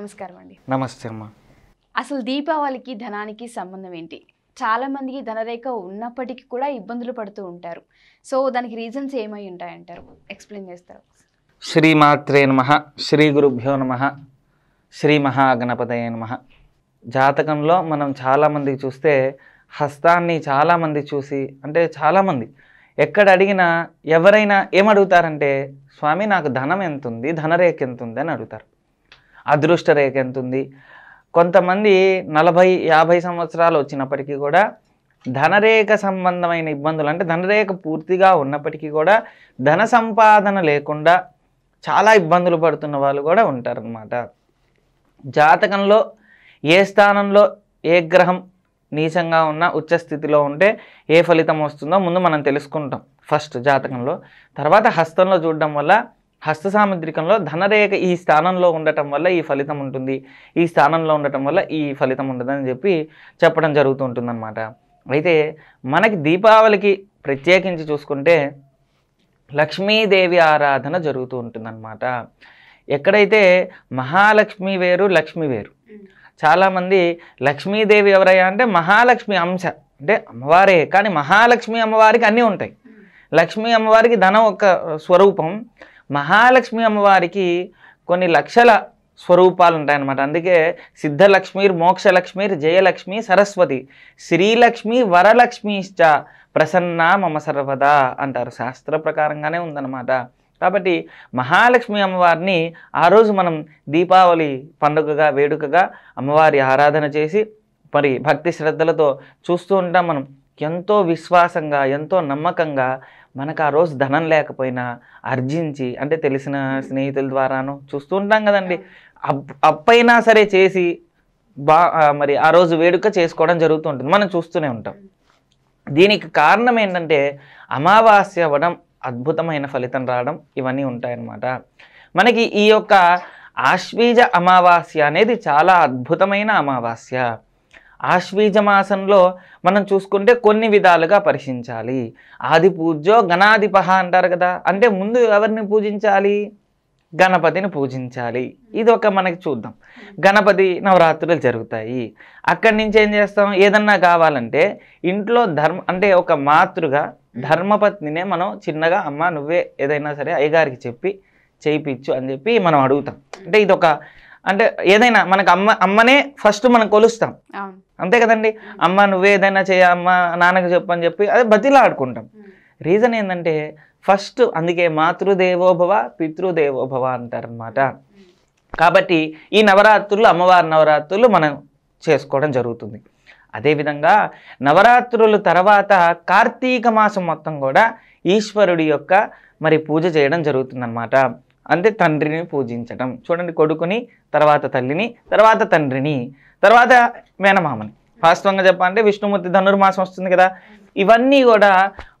నమస్కారం అండి నమస్తే అమ్మా అసలు దీపావళికి ధనానికి సంబంధం ఏంటి చాలామందికి ధనరేఖ ఉన్నప్పటికీ కూడా ఇబ్బందులు పడుతూ ఉంటారు సో దానికి రీజన్స్ ఏమై ఉంటాయంటారు ఎక్స్ప్లెయిన్ చేస్తారు శ్రీమాత్రే నమ శ్రీ గురుభ్యో నమ శ్రీ మహాగణపతయ నమ జాతకంలో మనం చాలామందికి చూస్తే హస్తాన్ని చాలామంది చూసి అంటే చాలామంది ఎక్కడ అడిగినా ఎవరైనా ఏమడుగుతారంటే స్వామి నాకు ధనం ఎంత ఉంది ధనరేఖ ఎంత ఉంది అని అడుగుతారు అదృష్ట రేఖ ఎంత ఉంది కొంతమంది నలభై యాభై సంవత్సరాలు వచ్చినప్పటికీ కూడా ధనరేఖ సంబంధమైన ఇబ్బందులు అంటే ధనరేఖ పూర్తిగా ఉన్నప్పటికీ కూడా ధన సంపాదన లేకుండా చాలా ఇబ్బందులు పడుతున్న వాళ్ళు కూడా ఉంటారనమాట జాతకంలో ఏ స్థానంలో ఏ గ్రహం నీచంగా ఉన్న ఉచ్చ స్థితిలో ఉంటే ఏ ఫలితం వస్తుందో ముందు మనం తెలుసుకుంటాం ఫస్ట్ జాతకంలో తర్వాత హస్తంలో చూడడం వల్ల హస్త ధనరేఖ ఈ స్థానంలో ఉండటం వల్ల ఈ ఫలితం ఉంటుంది ఈ స్థానంలో ఉండటం వల్ల ఈ ఫలితం ఉండదని చెప్పి చెప్పడం జరుగుతూ ఉంటుందన్నమాట అయితే మనకి దీపావళికి ప్రత్యేకించి చూసుకుంటే లక్ష్మీదేవి ఆరాధన జరుగుతూ ఉంటుందన్నమాట ఎక్కడైతే మహాలక్ష్మి వేరు లక్ష్మి వేరు చాలామంది లక్ష్మీదేవి ఎవరయ్యా అంటే మహాలక్ష్మి అంశ అంటే అమ్మవారే కానీ మహాలక్ష్మి అమ్మవారికి అన్నీ ఉంటాయి లక్ష్మీ అమ్మవారికి ధనం ఒక స్వరూపం మహాలక్ష్మి అమ్మవారికి కొన్ని లక్షల స్వరూపాలు ఉంటాయన్నమాట అందుకే సిద్ధలక్ష్మి మోక్షలక్ష్మి జయలక్ష్మి సరస్వతి శ్రీలక్ష్మి వరలక్ష్మిశ్చ ప్రసన్న మమ సర్వదా అంటారు శాస్త్ర ప్రకారంగానే ఉందన్నమాట కాబట్టి మహాలక్ష్మి అమ్మవారిని ఆ రోజు మనం దీపావళి పండుగగా వేడుకగా అమ్మవారి ఆరాధన చేసి మరి భక్తి శ్రద్ధలతో చూస్తూ ఉంటాం మనం ఎంతో విశ్వాసంగా ఎంతో నమ్మకంగా మనకు ఆ రోజు ధనం లేకపోయినా అర్జించి అంటే తెలిసిన స్నేహితుల ద్వారాను చూస్తూ ఉంటాం కదండి అప్పైనా సరే చేసి బా మరి ఆ రోజు వేడుక చేసుకోవడం జరుగుతూ ఉంటుంది మనం చూస్తూనే ఉంటాం దీనికి కారణం ఏంటంటే అమావాస్య అవ్వడం అద్భుతమైన ఫలితం రావడం ఇవన్నీ ఉంటాయన్నమాట మనకి ఈ యొక్క ఆశ్వీజ అమావాస్య అనేది చాలా అద్భుతమైన అమావాస్య ఆశ్వీజమాసంలో మనం చూసుకుంటే కొన్ని విధాలుగా పరిశీలించాలి ఆది పూజో గణాధిపహ అంటారు కదా అంటే ముందు ఎవరిని పూజించాలి గణపతిని పూజించాలి ఇది ఒక మనకి చూద్దాం గణపతి నవరాత్రులు జరుగుతాయి అక్కడి నుంచి ఏం చేస్తాం ఏదన్నా కావాలంటే ఇంట్లో ధర్మ అంటే ఒక మాతృగా ధర్మపత్నినే మనం చిన్నగా అమ్మ నువ్వే ఏదైనా సరే అయ్యగారికి చెప్పి చేయించు అని చెప్పి మనం అడుగుతాం అంటే ఇది ఒక అంటే ఏదైనా మనకు అమ్మ అమ్మనే ఫస్ట్ మనం కొలుస్తాం అంతే కదండి అమ్మ నువ్వే ఏదైనా చేయ అమ్మ నాన్నకు చెప్పని చెప్పి అది బతిలా ఆడుకుంటాం రీజన్ ఏంటంటే ఫస్ట్ అందుకే మాతృదేవోభవ పితృదేవోభవ అంటారనమాట కాబట్టి ఈ నవరాత్రులు అమ్మవారి నవరాత్రులు మనం చేసుకోవడం జరుగుతుంది అదేవిధంగా నవరాత్రులు తర్వాత కార్తీక మాసం మొత్తం కూడా ఈశ్వరుడి యొక్క మరి పూజ చేయడం జరుగుతుందన్నమాట అంటే తండ్రిని పూజించటం చూడండి కొడుకుని తర్వాత తల్లిని తర్వాత తండ్రిని తర్వాత మేనమామని వాస్తవంగా చెప్పాలంటే విష్ణుమూర్తి ధనుర్మాసం వస్తుంది కదా ఇవన్నీ కూడా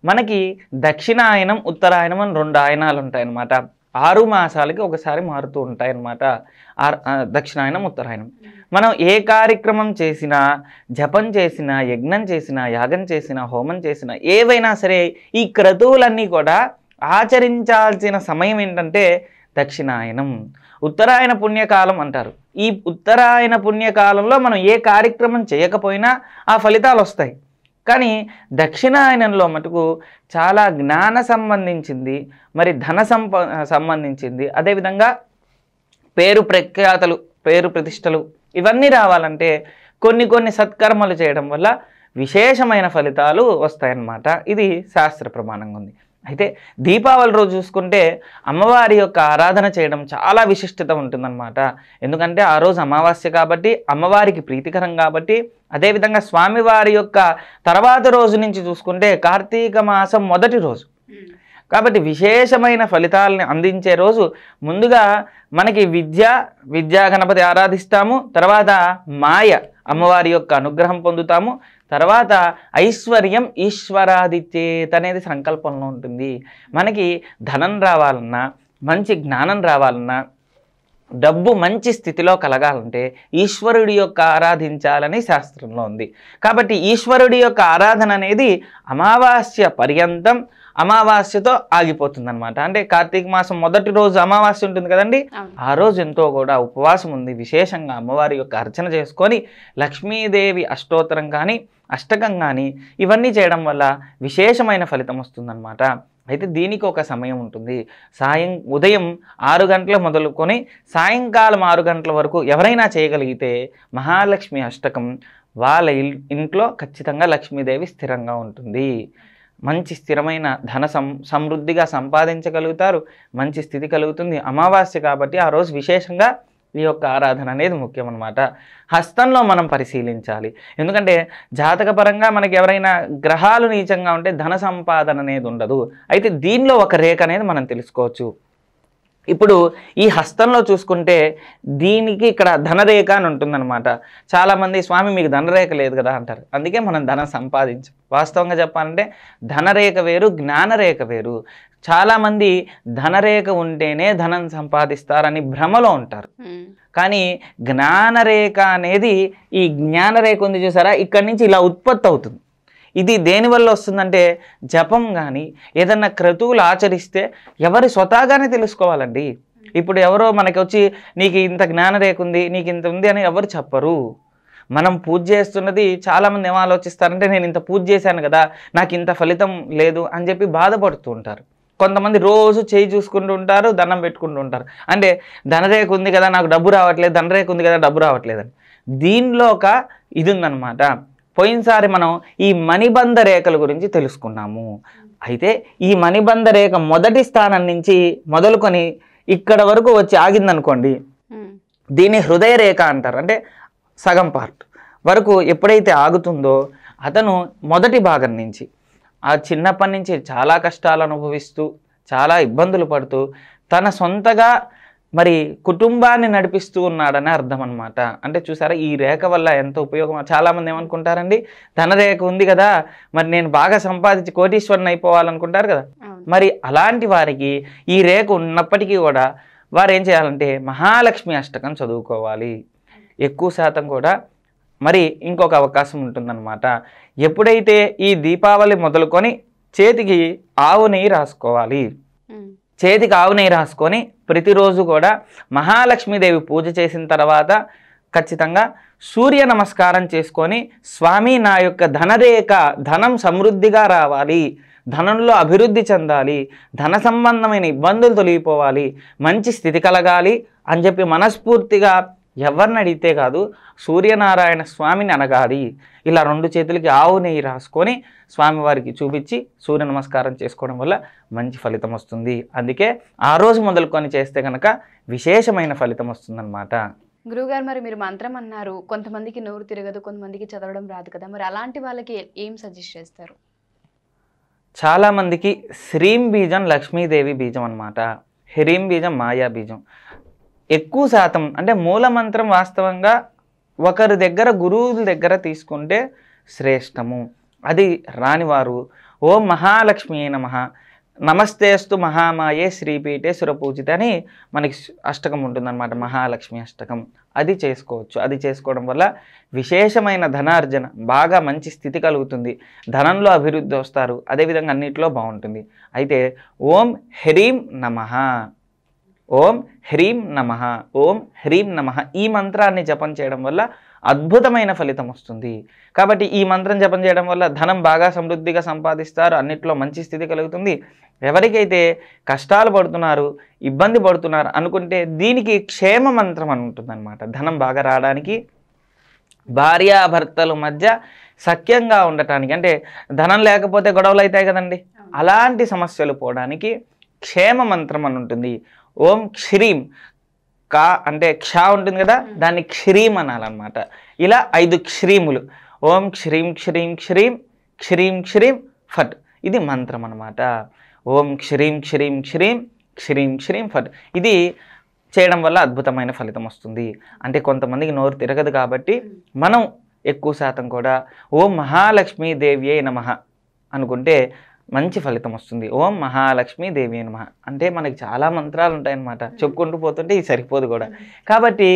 మనకి దక్షిణాయనం ఉత్తరాయనం అని రెండు ఆయనాలు ఉంటాయన్నమాట ఆరు మాసాలకి ఒకసారి మారుతూ ఉంటాయన్నమాట దక్షిణాయనం ఉత్తరాయణం మనం ఏ కార్యక్రమం చేసినా జపం చేసినా యజ్ఞం చేసినా యాగం చేసినా హోమం చేసినా ఏవైనా సరే ఈ క్రతువులన్నీ కూడా ఆచరించాల్సిన సమయం ఏంటంటే దక్షిణాయనం ఉత్తరాయణ పుణ్యకాలం అంటారు ఈ ఉత్తరాయణ పుణ్యకాలంలో మనం ఏ కార్యక్రమం చేయకపోయినా ఆ ఫలితాలు వస్తాయి కానీ దక్షిణాయనంలో మటుకు చాలా జ్ఞాన సంబంధించింది మరి ధన సంప సంబంధించింది అదేవిధంగా పేరు ప్రఖ్యాతలు పేరు ప్రతిష్టలు ఇవన్నీ రావాలంటే కొన్ని కొన్ని సత్కర్మలు చేయడం వల్ల విశేషమైన ఫలితాలు వస్తాయన్నమాట ఇది శాస్త్ర ప్రమాణంగా ఉంది అయితే దీపావళి రోజు చూసుకుంటే అమ్మవారి యొక్క ఆరాధన చేయడం చాలా విశిష్టత ఉంటుందన్నమాట ఎందుకంటే ఆ రోజు అమావాస్య కాబట్టి అమ్మవారికి ప్రీతికరం కాబట్టి అదేవిధంగా స్వామివారి యొక్క తర్వాత రోజు నుంచి చూసుకుంటే కార్తీక మాసం మొదటి రోజు కాబట్టి విశేషమైన ఫలితాలని అందించే రోజు ముందుగా మనకి విద్య విద్యా గణపతి ఆరాధిస్తాము తర్వాత మాయ అమ్మవారి యొక్క అనుగ్రహం పొందుతాము తర్వాత ఐశ్వర్యం ఈశ్వరాదిచేత అనేది సంకల్పంలో ఉంటుంది మనకి ధనం రావాలన్నా మంచి జ్ఞానం రావాలన్నా డబ్బు మంచి స్థితిలో కలగాలంటే ఈశ్వరుడి యొక్క ఆరాధించాలని శాస్త్రంలో ఉంది కాబట్టి ఈశ్వరుడి యొక్క ఆరాధన అనేది అమావాస్య పర్యంతం అమావాస్యతో ఆగిపోతుందనమాట అంటే కార్తీక మాసం మొదటి రోజు అమావాస్య ఉంటుంది కదండి ఆ రోజు ఎంతో కూడా ఉపవాసం ఉంది విశేషంగా అమ్మవారి యొక్క అర్చన చేసుకొని లక్ష్మీదేవి అష్టోత్తరం కానీ అష్టకం కానీ ఇవన్నీ చేయడం వల్ల విశేషమైన ఫలితం వస్తుందన్నమాట అయితే దీనికి ఒక సమయం ఉంటుంది సాయం ఉదయం ఆరు గంటలు మొదలుకొని సాయంకాలం ఆరు గంటల వరకు ఎవరైనా చేయగలిగితే మహాలక్ష్మి అష్టకం వాళ్ళ ఇంట్లో ఖచ్చితంగా లక్ష్మీదేవి స్థిరంగా ఉంటుంది మంచి స్థిరమైన ధన సం సమృద్ధిగా సంపాదించగలుగుతారు మంచి స్థితి కలుగుతుంది అమావాస్య కాబట్టి ఆ రోజు విశేషంగా ఈ యొక్క ఆరాధన అనేది ముఖ్యం అనమాట హస్తంలో మనం పరిశీలించాలి ఎందుకంటే జాతకపరంగా మనకి ఎవరైనా గ్రహాలు నీచంగా ఉంటే ధన సంపాదన అనేది ఉండదు అయితే దీనిలో ఒక రేఖ అనేది మనం తెలుసుకోవచ్చు ఇప్పుడు ఈ హస్తంలో చూసుకుంటే దీనికి ఇక్కడ ధనరేఖ అని ఉంటుందన్నమాట చాలామంది స్వామి మీకు ధనరేఖ లేదు కదా అంటారు అందుకే మనం ధనం సంపాదించం వాస్తవంగా చెప్పాలంటే ధనరేఖ వేరు జ్ఞానరేఖ వేరు చాలామంది ధనరేఖ ఉంటేనే ధనం సంపాదిస్తారని భ్రమలో ఉంటారు కానీ జ్ఞానరేఖ అనేది ఈ జ్ఞానరేఖ ఉంది చూసారా ఇక్కడి నుంచి ఇలా ఉత్పత్తి అవుతుంది ఇది దేనివల్ల వస్తుందంటే జపం కానీ ఏదన్నా క్రతువులు ఆచరిస్తే ఎవరి స్వతహాగానే తెలుసుకోవాలండి ఇప్పుడు ఎవరో మనకి వచ్చి నీకు ఇంత జ్ఞానరేఖ ఉంది నీకు ఇంత ఉంది అని ఎవరు చెప్పరు మనం పూజ చేస్తున్నది చాలామంది ఏం ఆలోచిస్తారంటే నేను ఇంత పూజ చేశాను కదా నాకు ఇంత ఫలితం లేదు అని చెప్పి బాధపడుతూ ఉంటారు కొంతమంది రోజు చేయి చూసుకుంటూ ఉంటారు దండం పెట్టుకుంటూ ఉంటారు అంటే ధనరేఖ ఉంది కదా నాకు డబ్బు రావట్లేదు ధనరేఖ ఉంది కదా డబ్బు రావట్లేదు అని దీనిలో ఒక ఇది ఉందన్నమాట పోయినసారి మనం ఈ మణిబంధ రేఖల గురించి తెలుసుకున్నాము అయితే ఈ మణిబంధ రేఖ మొదటి స్థానం నుంచి మొదలుకొని ఇక్కడ వరకు వచ్చి ఆగిందనుకోండి దీన్ని హృదయ రేఖ అంటారు అంటే సగం పార్ట్ వరకు ఎప్పుడైతే ఆగుతుందో అతను మొదటి భాగం నుంచి ఆ చిన్నప్పటి నుంచి చాలా కష్టాలు అనుభవిస్తూ చాలా ఇబ్బందులు పడుతూ తన సొంతగా మరి కుటుంబాన్ని నడిపిస్తూ ఉన్నాడని అర్థం అనమాట అంటే చూసారా ఈ రేఖ వల్ల ఎంత ఉపయోగం చాలామంది ఏమనుకుంటారండి ధనరేఖ ఉంది కదా మరి నేను బాగా సంపాదించి కోటీశ్వరుని అయిపోవాలనుకుంటారు కదా మరి అలాంటి వారికి ఈ రేఖ ఉన్నప్పటికీ కూడా వారు ఏం చేయాలంటే మహాలక్ష్మి అష్టకం చదువుకోవాలి ఎక్కువ శాతం కూడా మరి ఇంకొక అవకాశం ఉంటుందన్నమాట ఎప్పుడైతే ఈ దీపావళి మొదలుకొని చేతికి ఆవు నెయ్యి రాసుకోవాలి చేతికి ఆవు నెయ్యి రాసుకొని ప్రతిరోజు కూడా మహాలక్ష్మీదేవి పూజ చేసిన తర్వాత ఖచ్చితంగా సూర్య నమస్కారం చేసుకొని స్వామి నా యొక్క ధనరేఖ ధనం సమృద్ధిగా రావాలి ధనంలో అభివృద్ధి చెందాలి ధన సంబంధమైన ఇబ్బందులు తొలగిపోవాలి మంచి స్థితి కలగాలి అని చెప్పి మనస్ఫూర్తిగా ఎవరిని అడిగితే కాదు సూర్యనారాయణ స్వామిని అనగాలి ఇలా రెండు చేతులకి ఆవు నెయ్యి రాసుకొని స్వామివారికి చూపించి సూర్య నమస్కారం చేసుకోవడం వల్ల మంచి ఫలితం వస్తుంది అందుకే ఆ రోజు మొదలుకొని చేస్తే కనుక విశేషమైన ఫలితం వస్తుందన్నమాట గురువుగారు మరి మీరు మంత్రం అన్నారు కొంతమందికి నోరు తిరగదు కొంతమందికి చదవడం రాదు కదా మరి అలాంటి వాళ్ళకి ఏం సజెస్ట్ చేస్తారు చాలామందికి శ్రీం బీజం లక్ష్మీదేవి బీజం అనమాట హ్రీం బీజం మాయా బీజం ఎక్కువ శాతం అంటే మూలమంత్రం వాస్తవంగా ఒకరి దగ్గర గురువుల దగ్గర తీసుకుంటే శ్రేష్టము అది రానివారు ఓం మహాలక్ష్మి నమ నమస్తేస్తు మహామాయే శ్రీపీఠే సురపూజిత అని మనకి అష్టకం ఉంటుందన్నమాట మహాలక్ష్మి అష్టకం అది చేసుకోవచ్చు అది చేసుకోవడం వల్ల విశేషమైన ధనార్జన బాగా మంచి స్థితి కలుగుతుంది ధనంలో అభివృద్ధి వస్తారు అదేవిధంగా అన్నిట్లో బాగుంటుంది అయితే ఓం హ్రీం నమ ఓం హ్రీం నమ ఓం హ్రీం నమ ఈ మంత్రాన్ని జపం చేయడం వల్ల అద్భుతమైన ఫలితం వస్తుంది కాబట్టి ఈ మంత్రం జపం చేయడం వల్ల ధనం బాగా సమృద్ధిగా సంపాదిస్తారు అన్నిట్లో మంచి స్థితి కలుగుతుంది ఎవరికైతే కష్టాలు పడుతున్నారు ఇబ్బంది పడుతున్నారు అనుకుంటే దీనికి క్షేమ మంత్రం అని ఉంటుందన్నమాట ధనం బాగా రావడానికి భార్యాభర్తల మధ్య సఖ్యంగా ఉండటానికి అంటే ధనం లేకపోతే గొడవలు అవుతాయి కదండి అలాంటి సమస్యలు పోవడానికి క్షేమ మంత్రం అని ఉంటుంది ఓం క్షిరీం కా అంటే క్ష ఉంటుంది కదా దాన్ని క్షిరీం అనాలన్నమాట ఇలా ఐదు క్షిరీములు ఓం క్షిరీం క్షిరీం క్షిరీం క్షిరీం క్షిరీం ఫట్ ఇది మంత్రం అనమాట ఓం క్షిరీం క్షిరీం క్షిరీం క్షిరీం క్షిరీం ఫట్ ఇది చేయడం వల్ల అద్భుతమైన ఫలితం వస్తుంది అంటే కొంతమందికి నోరు తిరగదు కాబట్టి మనం ఎక్కువ శాతం కూడా ఓం మహాలక్ష్మీ దేవ్యే నమ అనుకుంటే మంచి ఫలితం వస్తుంది ఓం మహాలక్ష్మీ దేవి మహా అంటే మనకి చాలా మంత్రాలు ఉంటాయన్నమాట చెప్పుకుంటూ పోతుంటే ఇది సరిపోదు కూడా కాబట్టి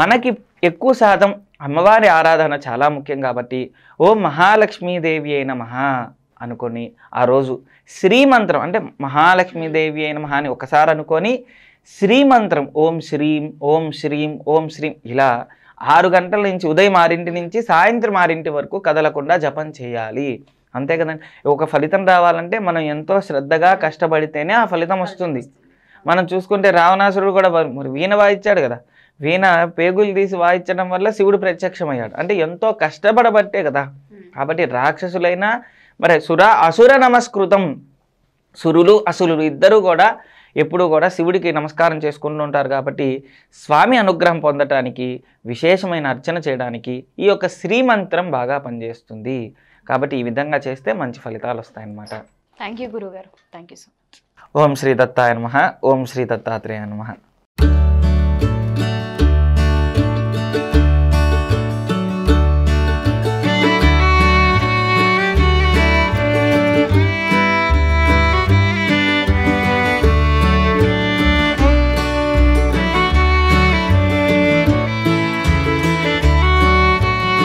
మనకి ఎక్కువ శాతం అమ్మవారి ఆరాధన చాలా ముఖ్యం కాబట్టి ఓ మహాలక్ష్మీదేవి అయిన మహా అనుకొని ఆ రోజు శ్రీమంత్రం అంటే మహాలక్ష్మీదేవి అయిన మహా అని ఒకసారి అనుకొని శ్రీమంత్రం ఓం శ్రీం ఓం శ్రీం ఓం శ్రీం ఇలా ఆరు గంటల నుంచి ఉదయం ఆరింటి నుంచి సాయంత్రం ఆరింటి వరకు కదలకుండా జపం చేయాలి అంతే కదండి ఒక ఫలితం రావాలంటే మనం ఎంతో శ్రద్ధగా కష్టపడితేనే ఆ ఫలితం వస్తుంది మనం చూసుకుంటే రావణాసురుడు కూడా మరి వీణ వాయించాడు కదా వీణ పేగులు తీసి వాయించడం వల్ల శివుడు ప్రత్యక్షమయ్యాడు అంటే ఎంతో కష్టపడబట్టే కదా కాబట్టి రాక్షసులైనా మరి సుర అసుర నమస్కృతం సురులు అసురులు ఇద్దరు కూడా ఎప్పుడూ కూడా శివుడికి నమస్కారం చేసుకుంటూ ఉంటారు కాబట్టి స్వామి అనుగ్రహం పొందటానికి విశేషమైన అర్చన చేయడానికి ఈ యొక్క శ్రీమంత్రం బాగా పనిచేస్తుంది కాబట్టి ఈ విధంగా చేస్తే మంచి ఫలితాలు వస్తాయన్నమాట థ్యాంక్ యూ గురుగారు థ్యాంక్ యూ సో మచ్ ఓం శ్రీ దత్తాయ నమ ఓం శ్రీ దత్తాత్రేయ నమ